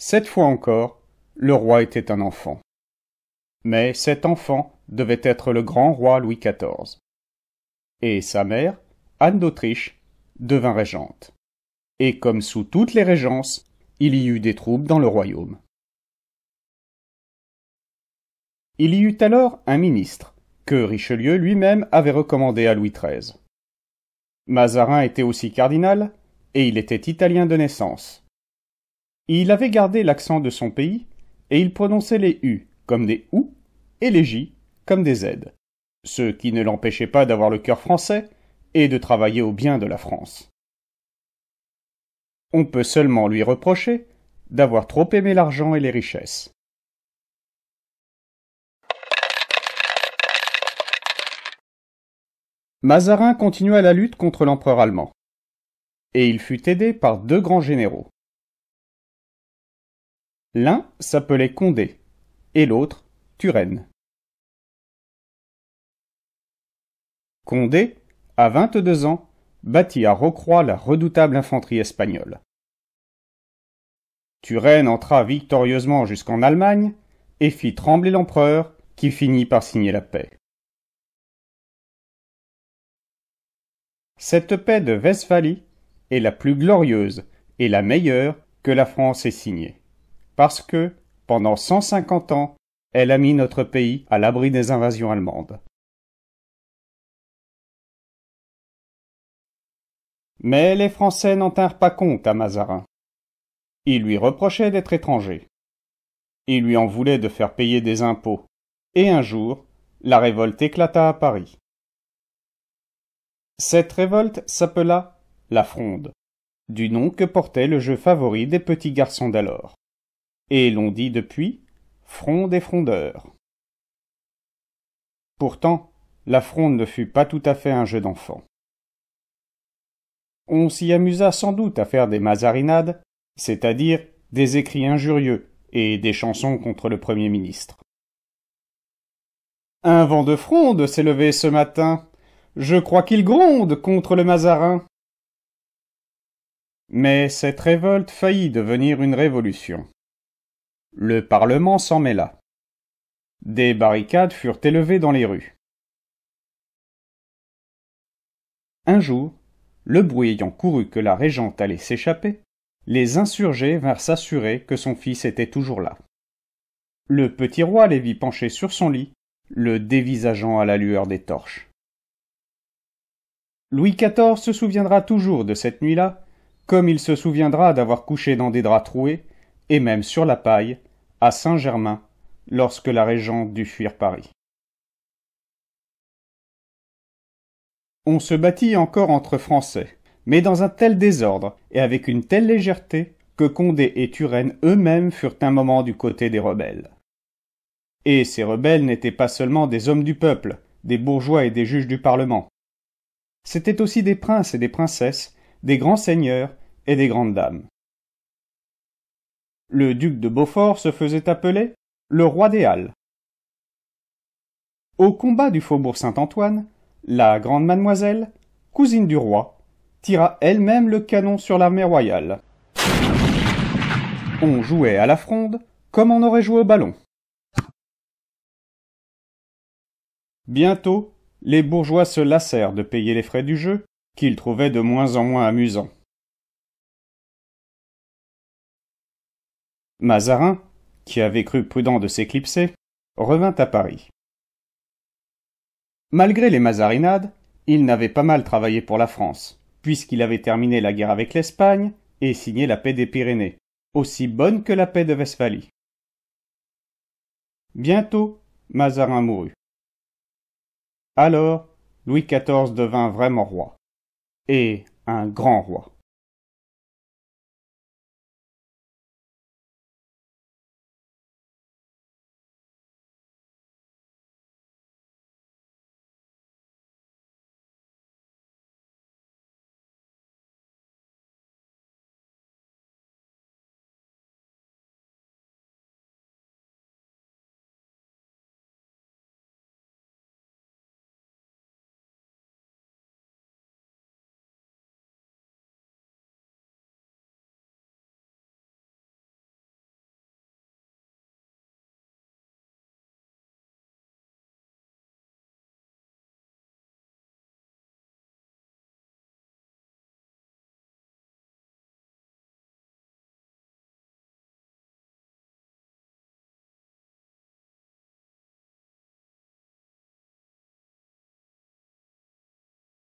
Cette fois encore, le roi était un enfant. Mais cet enfant devait être le grand roi Louis XIV. Et sa mère, Anne d'Autriche, devint régente. Et comme sous toutes les régences, il y eut des troubles dans le royaume. Il y eut alors un ministre, que Richelieu lui-même avait recommandé à Louis XIII. Mazarin était aussi cardinal, et il était italien de naissance. Il avait gardé l'accent de son pays, et il prononçait les U comme des OU et les J comme des Z, ce qui ne l'empêchait pas d'avoir le cœur français et de travailler au bien de la France. On peut seulement lui reprocher d'avoir trop aimé l'argent et les richesses. Mazarin continua la lutte contre l'empereur allemand, et il fut aidé par deux grands généraux, L'un s'appelait Condé et l'autre Turenne. Condé, à vingt-deux ans, bâtit à Rocroi la redoutable infanterie espagnole. Turenne entra victorieusement jusqu'en Allemagne et fit trembler l'empereur qui finit par signer la paix. Cette paix de Westphalie est la plus glorieuse et la meilleure que la France ait signée parce que, pendant 150 ans, elle a mis notre pays à l'abri des invasions allemandes. Mais les Français n'en tinrent pas compte à Mazarin. Ils lui reprochaient d'être étranger. Ils lui en voulaient de faire payer des impôts. Et un jour, la révolte éclata à Paris. Cette révolte s'appela la Fronde, du nom que portait le jeu favori des petits garçons d'alors et l'on dit depuis fronde et frondeur. Pourtant, la fronde ne fut pas tout à fait un jeu d'enfant. On s'y amusa sans doute à faire des mazarinades, c'est-à-dire des écrits injurieux et des chansons contre le Premier ministre. Un vent de fronde s'est levé ce matin. Je crois qu'il gronde contre le Mazarin. Mais cette révolte faillit devenir une révolution. Le Parlement s'en mêla. Des barricades furent élevées dans les rues. Un jour, le bruit ayant couru que la régente allait s'échapper, les insurgés vinrent s'assurer que son fils était toujours là. Le petit roi les vit pencher sur son lit, le dévisageant à la lueur des torches. Louis XIV se souviendra toujours de cette nuit-là, comme il se souviendra d'avoir couché dans des draps troués, et même sur la paille, à Saint-Germain lorsque la régente dut fuir Paris. On se battit encore entre Français, mais dans un tel désordre et avec une telle légèreté que Condé et Turenne eux-mêmes furent un moment du côté des rebelles. Et ces rebelles n'étaient pas seulement des hommes du peuple, des bourgeois et des juges du Parlement. C'étaient aussi des princes et des princesses, des grands seigneurs et des grandes dames. Le duc de Beaufort se faisait appeler le roi des Halles. Au combat du faubourg Saint-Antoine, la grande mademoiselle, cousine du roi, tira elle-même le canon sur l'armée royale. On jouait à la fronde comme on aurait joué au ballon. Bientôt, les bourgeois se lassèrent de payer les frais du jeu, qu'ils trouvaient de moins en moins amusants. Mazarin, qui avait cru prudent de s'éclipser, revint à Paris. Malgré les Mazarinades, il n'avait pas mal travaillé pour la France, puisqu'il avait terminé la guerre avec l'Espagne et signé la paix des Pyrénées, aussi bonne que la paix de Westphalie. Bientôt, Mazarin mourut. Alors, Louis XIV devint vraiment roi, et un grand roi.